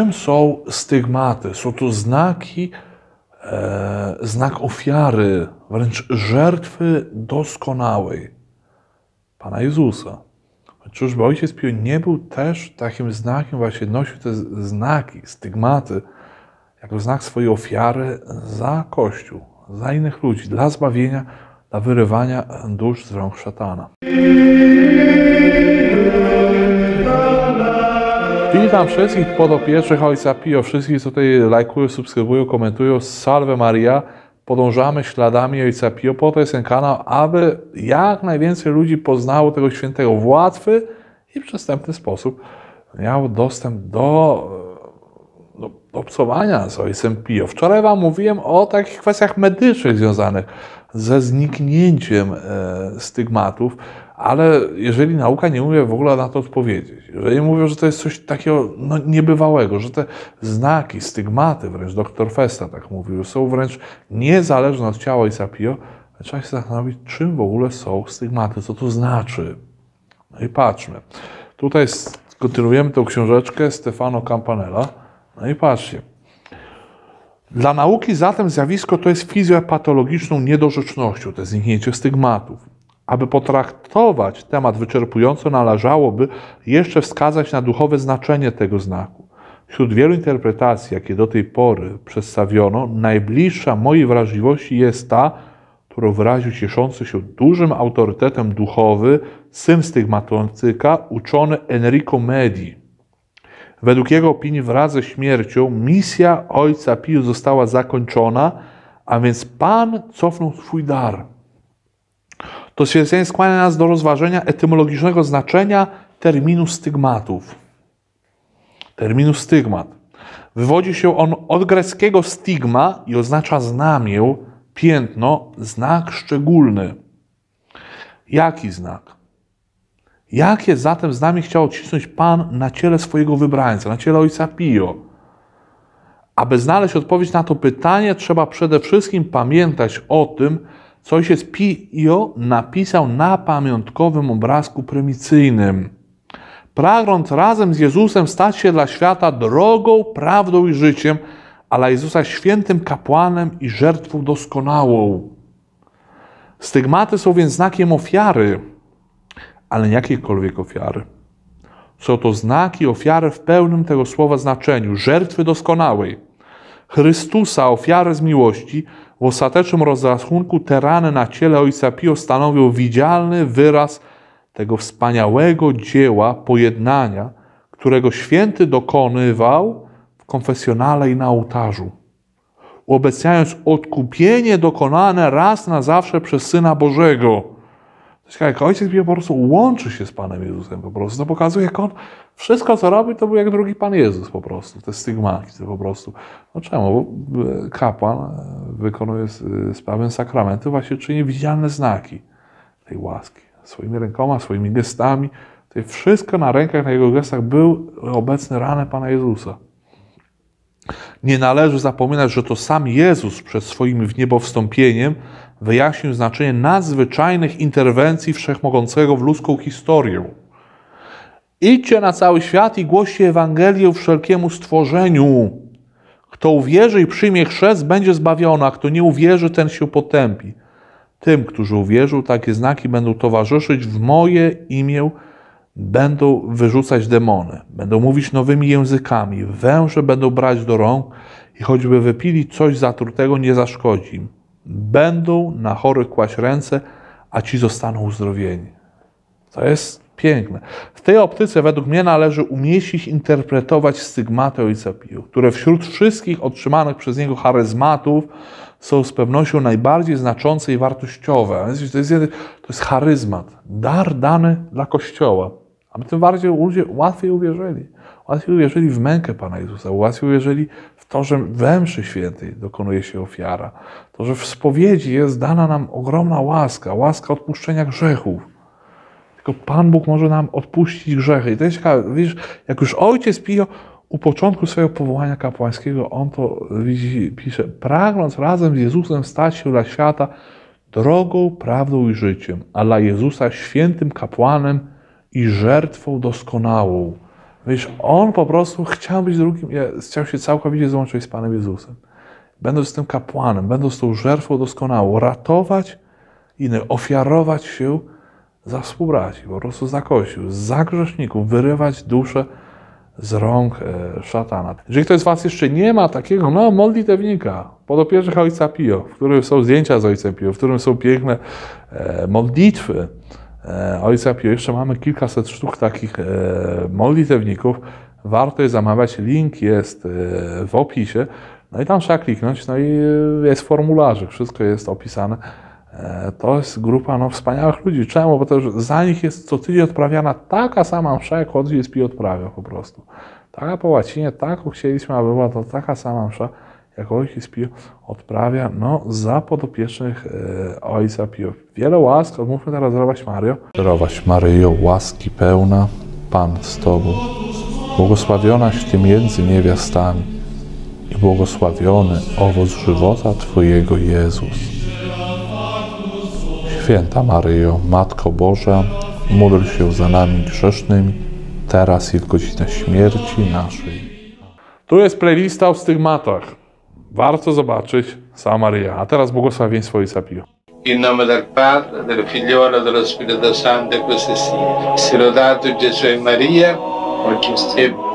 Czym są stygmaty? Są to znaki, e, znak ofiary, wręcz żertwy doskonałej Pana Jezusa. Czyżby Ojciec Pio nie był też takim znakiem, właśnie nosił te znaki, stygmaty, jako znak swojej ofiary za Kościół, za innych ludzi, dla zbawienia, dla wyrywania dusz z rąk szatana. Witam wszystkich podopiecznych Ojca Pio, wszystkich, co tutaj lajkują, subskrybują, komentują. Salve Maria. Podążamy śladami Ojca Pio, po to jest ten kanał, aby jak najwięcej ludzi poznało tego świętego w łatwy i przystępny sposób. Miał dostęp do obcowania z ojcem Pio. Wczoraj Wam mówiłem o takich kwestiach medycznych związanych ze zniknięciem e, stygmatów, ale jeżeli nauka nie umie w ogóle na to odpowiedzieć, jeżeli mówią, że to jest coś takiego no, niebywałego, że te znaki, stygmaty, wręcz doktor Festa tak mówił, są wręcz niezależne od ciała ojca Pio, trzeba się zastanowić, czym w ogóle są stygmaty, co to znaczy. No i patrzmy. Tutaj kontynuujemy tą książeczkę Stefano Campanella no i patrzcie. Dla nauki zatem zjawisko to jest fizjopatologiczną niedorzecznością, to jest zniknięcie stygmatów. Aby potraktować temat wyczerpująco, należałoby jeszcze wskazać na duchowe znaczenie tego znaku. Wśród wielu interpretacji, jakie do tej pory przedstawiono, najbliższa mojej wrażliwości jest ta, którą wyraził cieszący się dużym autorytetem duchowy syn stygmatyka uczony Enrico Medi. Według jego opinii wraz ze śmiercią misja ojca Piu została zakończona, a więc Pan cofnął swój dar. To stwierdzenie skłania nas do rozważenia etymologicznego znaczenia terminu stygmatów. Terminu stygmat. Wywodzi się on od greckiego stigma i oznacza znamię, piętno, znak szczególny. Jaki znak? Jakie zatem z nami chciał odcisnąć Pan na ciele swojego wybrańca, na ciele ojca Pio? Aby znaleźć odpowiedź na to pytanie, trzeba przede wszystkim pamiętać o tym, co ojciec Pio napisał na pamiątkowym obrazku prymicyjnym. Pragnąc razem z Jezusem stać się dla świata drogą, prawdą i życiem, a Jezusa świętym kapłanem i żertwą doskonałą. Stygmaty są więc znakiem ofiary ale nie jakiejkolwiek ofiary. Są to znaki ofiary w pełnym tego słowa znaczeniu, żertwy doskonałej. Chrystusa, ofiarę z miłości, w ostatecznym rozrachunku te rany na ciele Ojca Pio stanowią widzialny wyraz tego wspaniałego dzieła pojednania, którego święty dokonywał w konfesjonale i na ołtarzu, uobecniając odkupienie dokonane raz na zawsze przez Syna Bożego – Ciekawe, jak ojciec Bio po prostu łączy się z Panem Jezusem po prostu. To pokazuje, jak on wszystko, co robi, to był jak drugi Pan Jezus po prostu. Te stygmaki, to po prostu. No czemu? Bo e, kapłan e, wykonuje e, sprawę sakramentu, właśnie czyni widzialne znaki tej łaski. Swoimi rękoma, swoimi gestami. To wszystko na rękach, na jego gestach był obecny ranę Pana Jezusa. Nie należy zapominać, że to sam Jezus przed swoim wniebowstąpieniem wyjaśnił znaczenie nadzwyczajnych interwencji wszechmogącego w ludzką historię. Idźcie na cały świat i głoście Ewangelię wszelkiemu stworzeniu. Kto uwierzy i przyjmie chrzest, będzie zbawiony, a kto nie uwierzy, ten się potępi. Tym, którzy uwierzą, takie znaki będą towarzyszyć w moje imię, będą wyrzucać demony, będą mówić nowymi językami, węże będą brać do rąk i choćby wypili coś zatrutego, nie zaszkodzi im. Będą na chorych kłaść ręce, a ci zostaną uzdrowieni. To jest piękne. W tej optyce według mnie należy umieścić, interpretować stygmaty ojca Pio, które wśród wszystkich otrzymanych przez niego charyzmatów są z pewnością najbardziej znaczące i wartościowe. To jest, to jest charyzmat, dar dany dla Kościoła. aby tym bardziej ludzie łatwiej uwierzyli. Łatwiej uwierzyli w mękę Pana Jezusa, łatwiej uwierzyli w to, że we mszy świętej dokonuje się ofiara, to, że w spowiedzi jest dana nam ogromna łaska, łaska odpuszczenia grzechów. Tylko Pan Bóg może nam odpuścić grzechy. I to jest ciekawe, widzisz, jak już ojciec Pio u początku swojego powołania kapłańskiego, on to widzi, pisze, pragnąc razem z Jezusem stać się dla świata drogą, prawdą i życiem, a dla Jezusa świętym kapłanem i żertwą doskonałą. Wiesz, on po prostu chciał być drugim, chciał się całkowicie złączyć z Panem Jezusem. Będąc tym kapłanem, będąc tą żerwą doskonałą, ratować innych, ofiarować się za współbraci, po prostu za kościół, za grzeszników, wyrywać duszę z rąk e, szatana. Jeżeli ktoś z Was jeszcze nie ma takiego, no, modlitewnika, podopierzych Ojca Pio, w którym są zdjęcia z Ojcem Pio, w którym są piękne e, modlitwy, E, ojca Pio. Jeszcze mamy kilkaset sztuk takich e, modlitewników. Warto je zamawiać. Link jest e, w opisie. No i tam trzeba kliknąć, no i jest formularzyk, wszystko jest opisane. To jest grupa no, wspaniałych ludzi. Czemu? Bo też za nich jest co tydzień odprawiana taka sama msza, jak Odzi jest odprawia po prostu. Taka po łacinie, tak chcieliśmy, aby była to taka sama msza. Jakojkis Pio odprawia no, za podopiecznych e, Ojca Pio. Wiele łask, odmówmy teraz Zdrowaś Mario. Zdrowaś Maryjo, łaski pełna, Pan z Tobą. Błogosławionaś Ty między niewiastami i błogosławiony owoc żywota Twojego Jezus. Święta Maryjo, Matko Boża, módl się za nami grzesznymi, teraz i w godzinę śmierci naszej. Tu jest playlista o stygmatach. Warto zobaczyć Samaria. A teraz błogosławieństwo Isapio. In nome del Padre, del Figliolo, dello Spirito Santo, così e sia. Sì. Sirodato Gesù e Maria, oggi sempre.